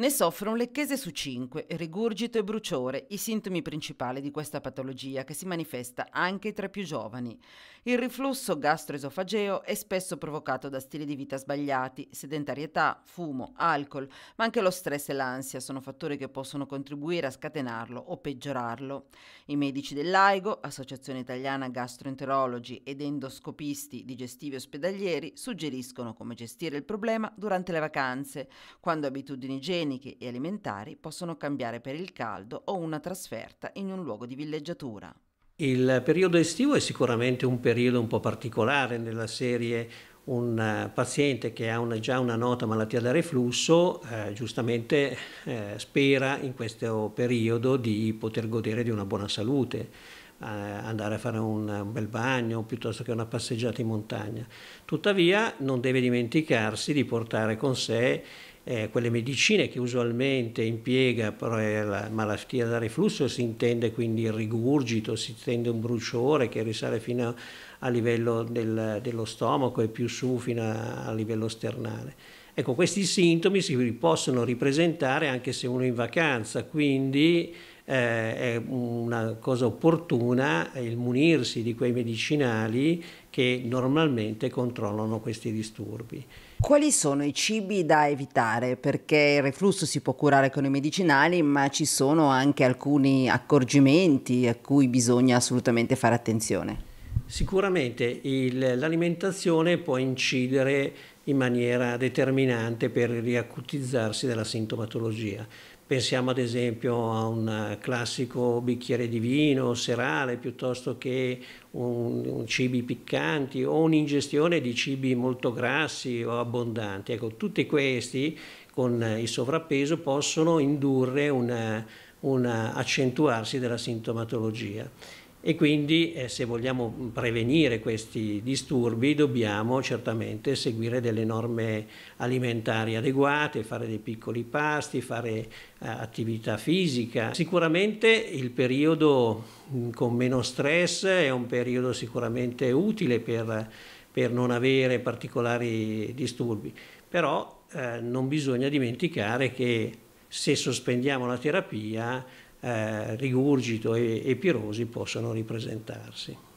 Ne soffre un lecchese su 5, rigurgito e bruciore, i sintomi principali di questa patologia che si manifesta anche tra i più giovani. Il riflusso gastroesofageo è spesso provocato da stili di vita sbagliati, sedentarietà, fumo, alcol, ma anche lo stress e l'ansia sono fattori che possono contribuire a scatenarlo o peggiorarlo. I medici dell'AIGO, Associazione Italiana Gastroenterologi ed endoscopisti digestivi ospedalieri, suggeriscono come gestire il problema durante le vacanze, quando abitudini igieniche igieniche e alimentari possono cambiare per il caldo o una trasferta in un luogo di villeggiatura. Il periodo estivo è sicuramente un periodo un po' particolare nella serie un eh, paziente che ha una, già una nota malattia da reflusso eh, giustamente eh, spera in questo periodo di poter godere di una buona salute, eh, andare a fare un, un, bel bagno piuttosto che una passeggiata in montagna. Tuttavia non deve dimenticarsi di portare con sé eh, quelle medicine che usualmente impiega per la malattia da reflusso, si intende quindi il rigurgito, si intende un bruciore che risale fino a, livello del, dello stomaco e più su fino a, a livello sternale. Ecco, questi sintomi si possono ripresentare anche se uno è in vacanza, quindi eh, è una cosa opportuna il munirsi di quei medicinali che normalmente controllano questi disturbi. Quali sono i cibi da evitare? Perché il reflusso si può curare con i medicinali, ma ci sono anche alcuni accorgimenti a cui bisogna assolutamente fare attenzione. Sicuramente l'alimentazione può incidere in maniera determinante per il riacutizzarsi della sintomatologia. Pensiamo ad esempio a un eh, classico bicchiere di vino serale piuttosto che un, un cibi piccanti o un'ingestione di cibi molto grassi o abbondanti. Ecco, tutti questi con eh, il sovrappeso possono indurre un eh, accentuarsi della sintomatologia e quindi eh, se vogliamo prevenire questi disturbi dobbiamo certamente seguire delle norme alimentari adeguate, fare dei piccoli pasti, fare eh, attività fisica. Sicuramente il periodo mh, mm, con meno stress è un periodo sicuramente utile per, per non avere particolari disturbi, però eh, non bisogna dimenticare che se sospendiamo la terapia eh, rigurgito e, e pirosi possono ripresentarsi.